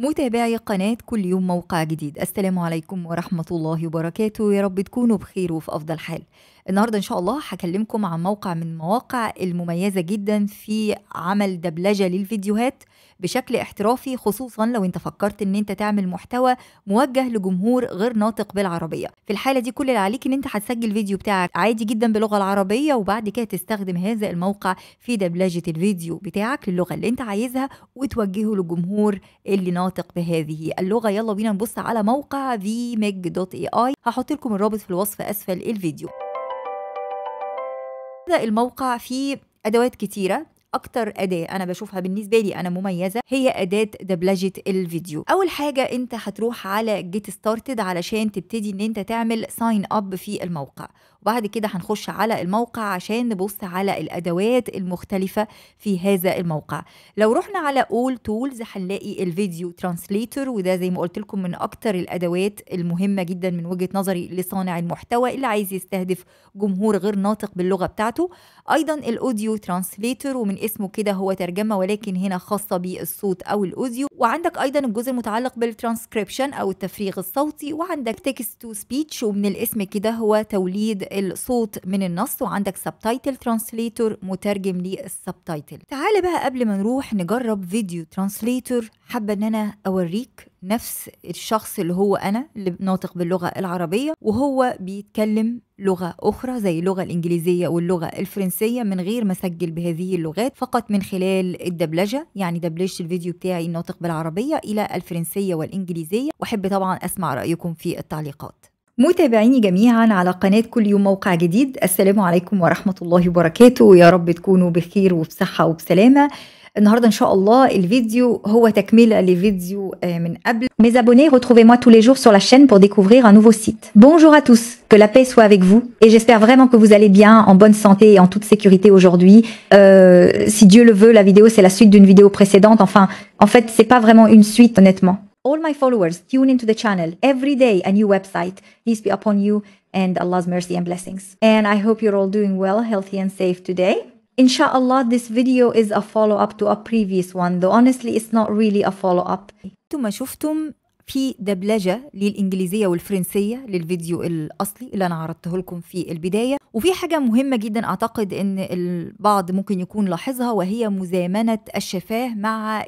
متابعي قناة كل يوم موقع جديد السلام عليكم ورحمة الله وبركاته يا رب تكونوا بخير وفي أفضل حال النهارده ان شاء الله هكلمكم عن موقع من المواقع المميزه جدا في عمل دبلجه للفيديوهات بشكل احترافي خصوصا لو انت فكرت ان انت تعمل محتوى موجه لجمهور غير ناطق بالعربيه في الحاله دي كل اللي عليك ان انت هتسجل فيديو بتاعك عادي جدا باللغه العربيه وبعد كده تستخدم هذا الموقع في دبلجه الفيديو بتاعك للغه اللي انت عايزها وتوجهه للجمهور اللي ناطق بهذه اللغه يلا بينا نبص على موقع vmeg.ai هحط لكم الرابط في الوصف اسفل الفيديو هذا الموقع فيه أدوات كتيرة اكتر اداه انا بشوفها بالنسبه لي انا مميزه هي اداه دبلجه الفيديو اول حاجه انت هتروح على جيت ستارتد علشان تبتدي ان انت تعمل ساين اب في الموقع وبعد كده هنخش على الموقع عشان نبص على الادوات المختلفه في هذا الموقع لو رحنا على اول تولز هنلاقي الفيديو ترانسليتر وده زي ما قلت لكم من اكتر الادوات المهمه جدا من وجهه نظري لصانع المحتوى اللي عايز يستهدف جمهور غير ناطق باللغه بتاعته ايضا الاوديو ترانسليتر ومن اسمه كده هو ترجمه ولكن هنا خاصه بالصوت او الاوديو وعندك ايضا الجزء المتعلق بالترانسكريبشن او التفريغ الصوتي وعندك تكست تو سبيتش ومن الاسم كده هو توليد الصوت من النص وعندك سبتايتل ترانسليتور مترجم للسبتايتل تعال بقى قبل ما نروح نجرب فيديو ترانسليتور حابه ان انا اوريك نفس الشخص اللي هو أنا اللي ناطق باللغة العربية وهو بيتكلم لغة أخرى زي اللغة الإنجليزية واللغة الفرنسية من غير ما أسجل بهذه اللغات فقط من خلال الدبلجة يعني دبلجه الفيديو بتاعي الناطق بالعربية إلى الفرنسية والإنجليزية وأحب طبعا أسمع رأيكم في التعليقات متابعيني جميعا على قناة كل يوم موقع جديد السلام عليكم ورحمة الله وبركاته يا رب تكونوا بخير وبصحة وبسلامة النهارده ان شاء الله الفيديو هو تكمله لفيديو من قبل Mes abonnés, retrouvez-moi tous les jours sur la chaîne pour découvrir un nouveau site. Bonjour à tous, que la paix soit avec vous et j'espère vraiment que vous allez bien, en bonne santé et en toute sécurité aujourd'hui. Euh, si Dieu le veut, la vidéo c'est la suite d'une vidéo précédente. Enfin, en fait, c'est pas vraiment une suite honnêtement. All my followers, tune into the channel. Every day a new website. Peace be upon you and Allah's mercy and blessings. And I hope you're all doing well, healthy and safe today. Inshallah, this video is a follow-up to a previous one, though honestly it's not really a follow-up. ثم شفتم في دبلجة للإنجليزية والفرنسية للفيديو الأصلي اللي أنا عرضته لكم في البداية وفي حاجة مهمة جدا أعتقد أن البعض ممكن يكون لاحظها وهي مزامنة الشفاه مع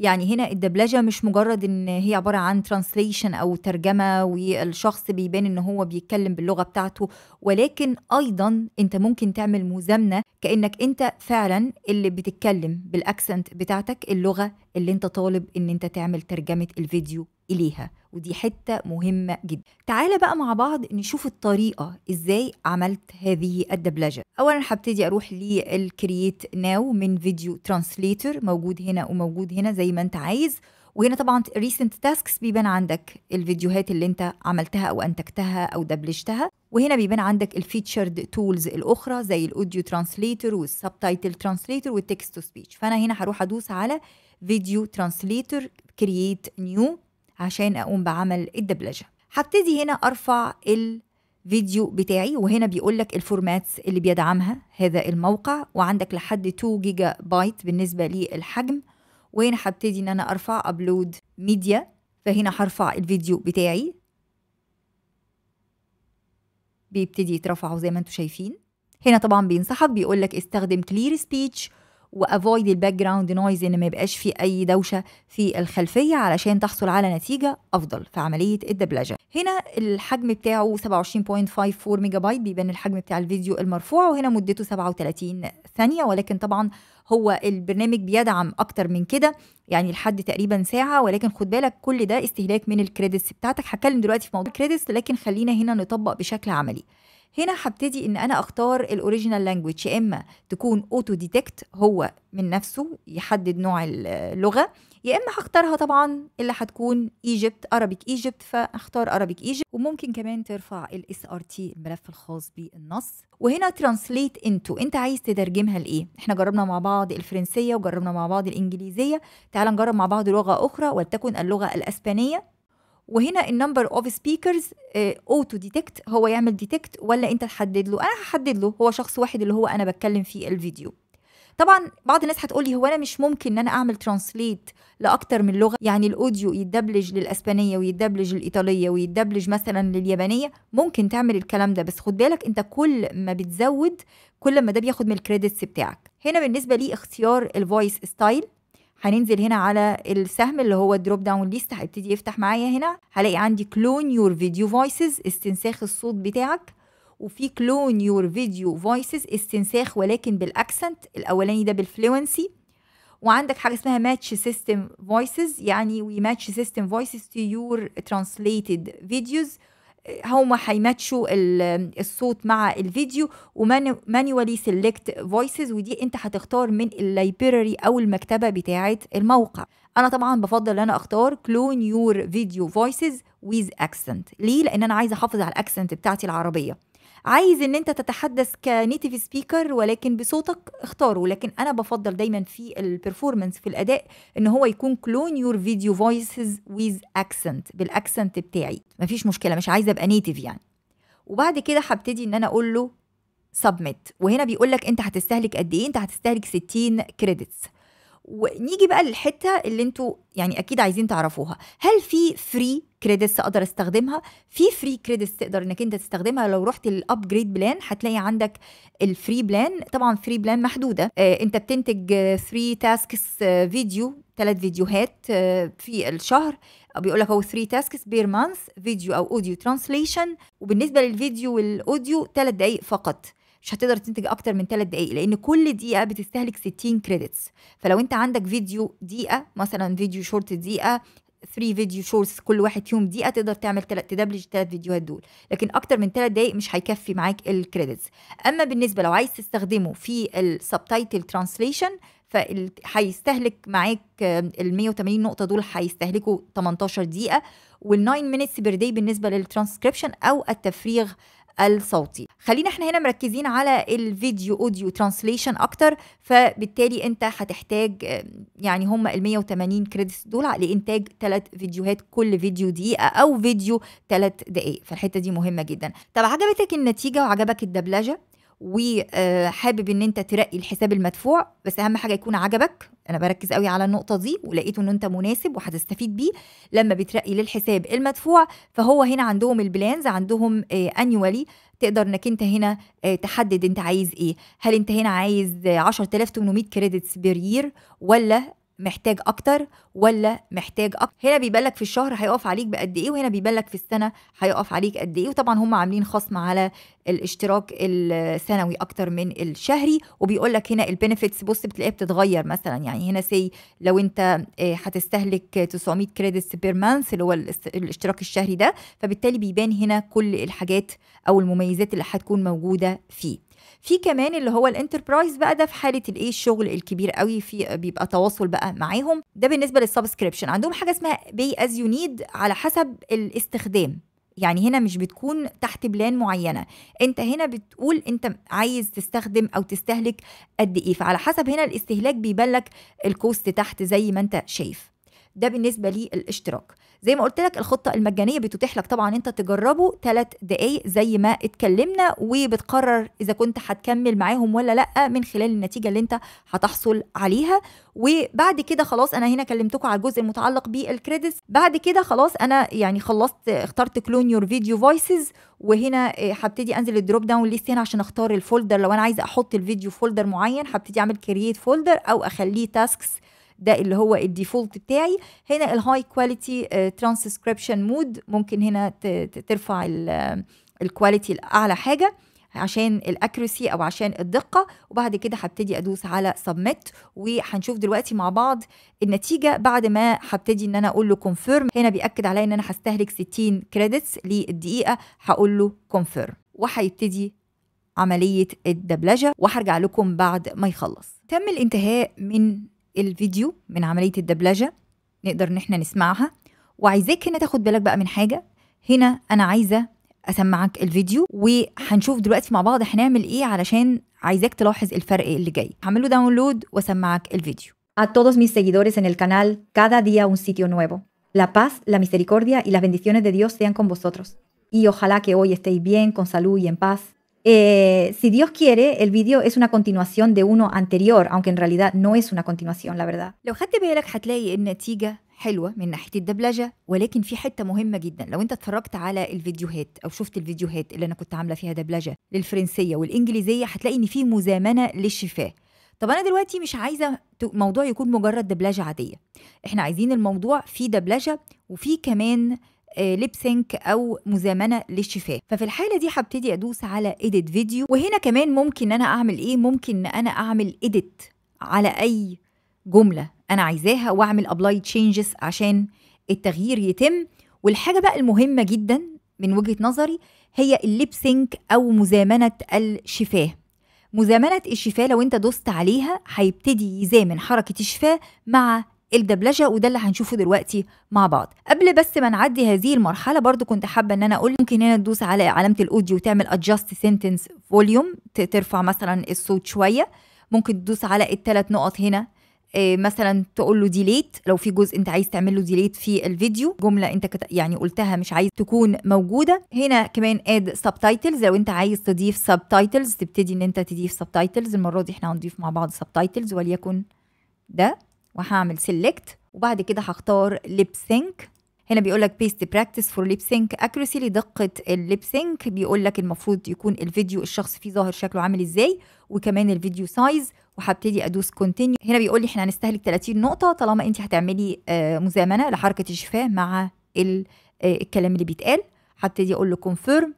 يعني هنا الدبلجه مش مجرد ان هي عباره عن ترانسليشن او ترجمه والشخص بيبان ان هو بيتكلم باللغه بتاعته ولكن ايضا انت ممكن تعمل مزامنه كانك انت فعلا اللي بتتكلم بالاكسنت بتاعتك اللغه اللي انت طالب ان انت تعمل ترجمه الفيديو اليها ودي حتة مهمة جدا تعالى بقى مع بعض نشوف الطريقة ازاي عملت هذه الدبلجة اولا هبتدي اروح للكرييت ناو من فيديو ترانسليتر موجود هنا وموجود هنا زي ما انت عايز وهنا طبعا ريسنت تاسكس بيبان عندك الفيديوهات اللي انت عملتها او انتجتها او دبلجتها وهنا بيبان عندك الفيتشرد تولز الاخرى زي الاوديو ترانسليتر والسبتايتل ترانسليتر والتكست تو سبيتش فانا هنا هروح ادوس على فيديو ترانسليتر كرييت نيو عشان اقوم بعمل الدبلجه هبتدي هنا ارفع الفيديو بتاعي وهنا بيقول لك الفورماتس اللي بيدعمها هذا الموقع وعندك لحد 2 جيجا بايت بالنسبه للحجم وهنا هبتدي ان انا ارفع ابلود ميديا فهنا هرفع الفيديو بتاعي بيبتدي يترفعوا زي ما انتم شايفين هنا طبعا بينصحك بيقول لك استخدم كلير سبيتش وافويد الباك جراوند نويز ان ما يبقاش في اي دوشه في الخلفيه علشان تحصل على نتيجه افضل في عمليه الدبلجه هنا الحجم بتاعه 27.54 ميجا بايت بيبان الحجم بتاع الفيديو المرفوع وهنا مدته 37 ثانيه ولكن طبعا هو البرنامج بيدعم اكتر من كده يعني لحد تقريبا ساعه ولكن خد بالك كل ده استهلاك من الكريدتس بتاعتك هتكلم دلوقتي في موضوع الكريدتس لكن خلينا هنا نطبق بشكل عملي هنا هبتدي ان انا اختار الاوريجينال لانجويج يا اما تكون اوتو ديتكت هو من نفسه يحدد نوع اللغه يا اما هختارها طبعا اللي هتكون ايجيبت ارابيك ايجيبت فاختار ارابيك ايجيبت وممكن كمان ترفع الاس ار تي الملف الخاص بالنص وهنا ترانسليت انتو انت عايز تترجمها لايه احنا جربنا مع بعض الفرنسيه وجربنا مع بعض الانجليزيه تعال نجرب مع بعض لغه اخرى ولتكن اللغه الاسبانيه وهنا النمبر اوف سبيكرز اوتو ديتكت هو يعمل ديتكت ولا انت تحدد له انا هحدد له هو شخص واحد اللي هو انا بتكلم فيه الفيديو طبعا بعض الناس هتقول لي هو انا مش ممكن ان انا اعمل ترانسليت لاكتر من لغه يعني الاوديو يتدبلج للاسبانيه ويتدبلج للايطاليه ويتدبلج مثلا لليابانيه ممكن تعمل الكلام ده بس خد بالك انت كل ما بتزود كل ما ده بياخد من الكريدتس بتاعك هنا بالنسبه لي اختيار الفويس ستايل هننزل هنا على السهم اللي هو الدروب داون ليست هيبتدي يفتح معايا هنا هلاقي عندي كلون يور فيديو فويسز استنساخ الصوت بتاعك وفي كلون يور فيديو فويسز استنساخ ولكن بالاكسنت الاولاني ده بالفلوينسي وعندك حاجه اسمها ماتش سيستم فويسز يعني وي ماتش سيستم فويسز تو يور ترانسليتد فيديوز هما هيماتشوا الصوت مع الفيديو ومانيوالي سيلكت فويسز ودي انت هتختار من اللايبراري او المكتبه بتاعه الموقع انا طبعا بفضل ان انا اختار كلون يور فيديو فويسز ويز اكسنت ليه لان انا عايزه احافظ على الاكسنت بتاعتي العربيه عايز ان انت تتحدث كنيتيف سبيكر ولكن بصوتك اختاره لكن انا بفضل دايما في البرفورمانس في الاداء ان هو يكون كلون يور فيديو فويسز ويز اكسنت بالاكسنت بتاعي مفيش مشكله مش عايزه ابقى نيتيف يعني وبعد كده هبتدي ان انا اقول له سبميت وهنا بيقول لك انت هتستهلك قد ايه انت هتستهلك 60 كريدتس ونيجي بقى للحته اللي انتوا يعني اكيد عايزين تعرفوها هل في فري كريدتس اقدر استخدمها في فري كريدتس تقدر انك انت تستخدمها لو رحت للابجريد بلان هتلاقي عندك الفري بلان طبعا فري بلان محدوده آه انت بتنتج فري تاسكس آه فيديو ثلاث فيديوهات آه في الشهر بيقول لك هو 3 تاسكس بير مانث فيديو او اوديو ترانسليشن وبالنسبه للفيديو والاوديو ثلاث دقائق فقط مش هتقدر تنتج اكتر من 3 دقائق لان كل دقيقه بتستهلك 60 كريدتس فلو انت عندك فيديو دقيقه مثلا فيديو شورت دقيقه 3 فيديو شورتس كل واحد فيهم دقيقه تقدر تعمل تل... تدبلج الثلاث فيديوهات دول لكن اكتر من 3 دقائق مش هيكفي معاك الكريدتس اما بالنسبه لو عايز تستخدمه في السبتايتل ترانسليشن فهيستهلك معاك ال 180 نقطه دول هيستهلكوا 18 دقيقه وال 9 مينتس بير داي بالنسبه للترانسكريبشن او التفريغ الصوتي خلينا احنا هنا مركزين على الفيديو اوديو ترانسليشن اكتر فبالتالي انت هتحتاج يعني هم ال 180 كريدتس دول لانتاج ثلاث فيديوهات كل فيديو دقيقه او فيديو ثلاث دقائق فالحته دي مهمه جدا طب عجبتك النتيجه وعجبك الدبلجه وحابب آه، ان انت ترقي الحساب المدفوع بس اهم حاجه يكون عجبك انا بركز قوي على النقطه دي ولقيته ان انت مناسب وهتستفيد بيه لما بترقي للحساب المدفوع فهو هنا عندهم البلانز عندهم انيوالي آه، تقدر انك انت هنا آه، تحدد انت عايز ايه هل انت هنا عايز 10800 كريدتس بير يير ولا محتاج اكتر ولا محتاج أكتر. هنا بيبان لك في الشهر هيقف عليك بقد ايه وهنا بيبان لك في السنه هيقف عليك قد ايه وطبعا هم عاملين خصم على الاشتراك السنوي اكتر من الشهري وبيقول لك هنا البنفيتس بص بتلاقيها بتتغير مثلا يعني هنا سي لو انت آه، هتستهلك 900 كريدتس بير مانث اللي هو الاشتراك الشهري ده فبالتالي بيبان هنا كل الحاجات او المميزات اللي هتكون موجوده فيه في كمان اللي هو الانتربرايز بقى ده في حاله الايه الشغل الكبير قوي في بيبقى تواصل بقى معاهم ده بالنسبه للسبسكريبشن عندهم حاجه اسمها بي از يو نيد على حسب الاستخدام يعني هنا مش بتكون تحت بلان معينه انت هنا بتقول انت عايز تستخدم او تستهلك قد ايه فعلى حسب هنا الاستهلاك بيبان لك الكوست تحت زي ما انت شايف ده بالنسبه للاشتراك زي ما قلت لك الخطه المجانيه بتتيح لك طبعا انت تجربه 3 دقائق زي ما اتكلمنا وبتقرر اذا كنت هتكمل معاهم ولا لا من خلال النتيجه اللي انت هتحصل عليها وبعد كده خلاص انا هنا كلمتكم على الجزء المتعلق بالكريدتس بعد كده خلاص انا يعني خلصت اخترت كلون يور فيديو فويسز وهنا آه، هبتدي انزل الدروب داون ليست هنا عشان اختار الفولدر لو انا عايزه احط الفيديو فولدر معين هبتدي اعمل كرييت فولدر او اخليه تاسكس ده اللي هو الديفولت بتاعي هنا الهاي كواليتي ترانسكريبشن مود ممكن هنا ترفع الكواليتي آه، لاعلى حاجه عشان الاكريسي او عشان الدقه وبعد كده هبتدي ادوس على سبميت وهنشوف دلوقتي مع بعض النتيجه بعد ما هبتدي ان انا اقول له كونفيرم هنا بياكد عليا ان انا هستهلك 60 كريدتس للدقيقه هقول له كونفيرم وهيبتدي عمليه الدبلجه وهرجع لكم بعد ما يخلص تم الانتهاء من الفيديو من عمليه الدبلجه نقدر ان احنا نسمعها وعايزاك هنا تاخد بالك بقى من حاجه هنا انا عايزه اسمعك الفيديو وهنشوف دلوقتي مع بعض هنعمل ايه علشان عايزاك تلاحظ الفرق اللي جاي هعمله داونلود واسمعك الفيديو A todos mis seguidores en el canal, cada día un sitio nuevo. La paz, la misericordia y las bendiciones de Dios sean con vosotros. Y ojalá que hoy estéis bien, con salud y en paz. Eh, si Dios quiere, el vídeo es una continuación de uno anterior, aunque en realidad no es una continuación, la verdad. لو خدت بالك هتلاقي النتيجة حلوة من ناحية الدبلجة ولكن في حتة مهمة جدا لو انت اتفرجت على الفيديوهات او شفت الفيديوهات اللي انا كنت عاملة فيها دبلجة للفرنسية والانجليزية هتلاقي ان في مزامنة للشفاه طب انا دلوقتي مش عايزه موضوع يكون مجرد دبلجه عاديه احنا عايزين الموضوع فيه دبلجه وفيه كمان ليبسينك آه، او مزامنه للشفاه ففي الحاله دي هبتدي ادوس على ايديت فيديو وهنا كمان ممكن ان انا اعمل ايه ممكن ان انا اعمل ايديت على اي جمله انا عايزاها واعمل ابلاي تشينجز عشان التغيير يتم والحاجه بقى المهمه جدا من وجهه نظري هي اللبسينك او مزامنه الشفاه مزامنة الشفاه لو انت دوست عليها هيبتدي يزامن حركة الشفاه مع الدبلجه وده اللي هنشوفه دلوقتي مع بعض قبل بس ما نعدي هذه المرحله برضو كنت حابه ان انا اقول ممكن هنا تدوس على علامه الاوديو وتعمل adjust sentence volume ترفع مثلا الصوت شويه ممكن تدوس على الثلاث نقط هنا آه، مثلا تقول له ديليت لو في جزء انت عايز تعمل له ديليت في الفيديو جمله انت كت... يعني قلتها مش عايز تكون موجوده هنا كمان اد سبتايتلز لو انت عايز تضيف سبتايتلز تبتدي ان انت تضيف سبتايتلز المره دي احنا هنضيف مع بعض سبتايتلز وليكن ده وهعمل سيلكت وبعد كده هختار ليب سينك هنا بيقول لك بيست براكتس فور ليب سينك اكيورسي لدقه الليب سينك بيقول لك المفروض يكون الفيديو الشخص فيه ظاهر شكله عامل ازاي وكمان الفيديو سايز وهبتدي ادوس كونتينيو هنا بيقول لي احنا هنستهلك 30 نقطه طالما انت هتعملي آه، مزامنه لحركه الشفاه مع آه، الكلام اللي بيتقال هبتدي اقول له كونفيرم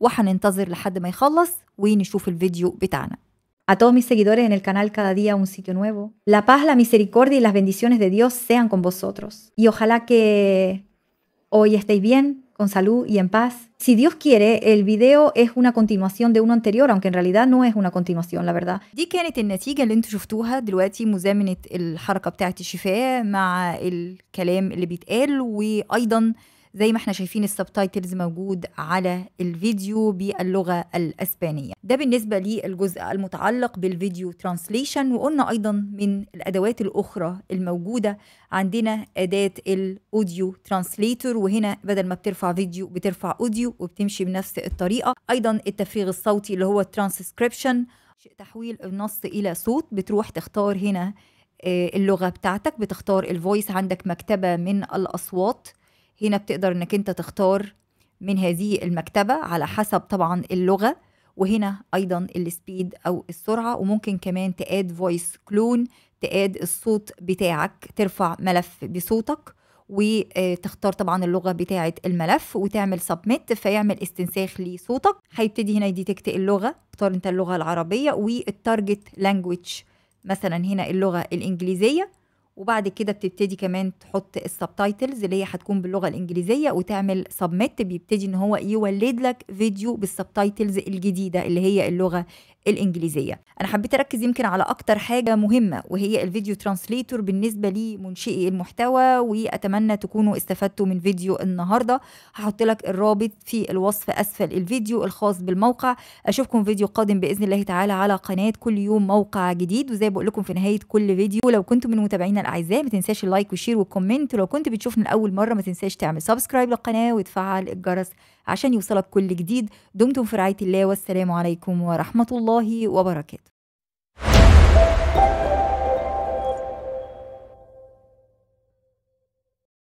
وهننتظر لحد ما يخلص ونشوف الفيديو بتاعنا A todos mis seguidores en el canal Cada día un sitio nuevo. La paz, la misericordia y las bendiciones de Dios sean con vosotros. Y ojalá que hoy estéis bien, con salud y en paz. Si Dios quiere, el video es una continuación de uno anterior, aunque en realidad no es una continuación, la verdad. زي ما احنا شايفين السبتايتلز موجود على الفيديو باللغة الأسبانية ده بالنسبة للجزء المتعلق بالفيديو ترانسليشن وقلنا أيضا من الأدوات الأخرى الموجودة عندنا أداة الأوديو ترانسليتور وهنا بدل ما بترفع فيديو بترفع أوديو وبتمشي بنفس الطريقة أيضا التفريغ الصوتي اللي هو الترانسكريبشن تحويل النص إلى صوت بتروح تختار هنا آه، اللغة بتاعتك بتختار الفويس عندك مكتبة من الأصوات هنا بتقدر انك انت تختار من هذه المكتبة على حسب طبعا اللغة وهنا ايضا السبيد او السرعة وممكن كمان تاد فويس كلون تاد الصوت بتاعك ترفع ملف بصوتك وتختار طبعا اللغه بتاعه الملف وتعمل سبميت فيعمل استنساخ لصوتك هيبتدي هنا يديتكت اللغه اختار انت اللغه العربيه والتارجت لانجويج مثلا هنا اللغه الانجليزيه وبعد كده بتبتدي كمان تحط السبتايتلز اللي هي هتكون باللغه الانجليزيه وتعمل سبميت بيبتدي ان هو يولد لك فيديو بالسبتايتلز الجديده اللي هي اللغه الإنجليزية أنا حبيت أركز يمكن على أكتر حاجة مهمة وهي الفيديو ترانسليتور بالنسبة لمنشئي المحتوى وأتمنى تكونوا استفدتوا من فيديو النهاردة هحط لك الرابط في الوصف أسفل الفيديو الخاص بالموقع أشوفكم فيديو قادم بإذن الله تعالى على قناة كل يوم موقع جديد وزي بقول لكم في نهاية كل فيديو لو كنتم من متابعينا الأعزاء ما تنساش اللايك والشير والكومنت ولو كنت بتشوفنا لأول مرة ما تنساش تعمل سبسكرايب للقناة وتفعل الجرس عشان يوصلك كل جديد دمتم في رعاية الله والسلام عليكم ورحمة الله وبركاته